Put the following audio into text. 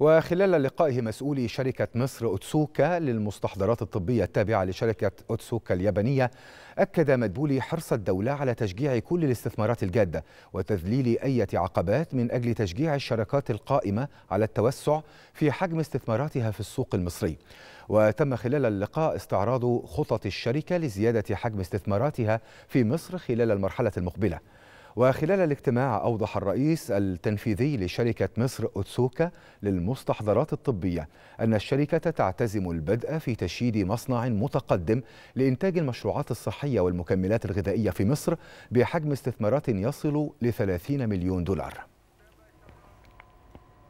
وخلال لقائه مسؤولي شركة مصر أوتسوكا للمستحضرات الطبية التابعة لشركة أوتسوكا اليابانية أكد مدبولي حرص الدولة على تشجيع كل الاستثمارات الجادة وتذليل أي عقبات من أجل تشجيع الشركات القائمة على التوسع في حجم استثماراتها في السوق المصري وتم خلال اللقاء استعراض خطط الشركة لزيادة حجم استثماراتها في مصر خلال المرحلة المقبلة وخلال الاجتماع أوضح الرئيس التنفيذي لشركة مصر أوتسوكا للمستحضرات الطبية أن الشركة تعتزم البدء في تشييد مصنع متقدم لإنتاج المشروعات الصحية والمكملات الغذائية في مصر بحجم استثمارات يصل ل 30 مليون دولار